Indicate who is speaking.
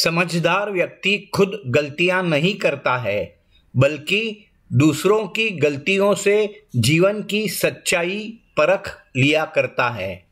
Speaker 1: समझदार व्यक्ति खुद गलतियां नहीं करता है बल्कि
Speaker 2: दूसरों की गलतियों से जीवन की सच्चाई परख लिया करता है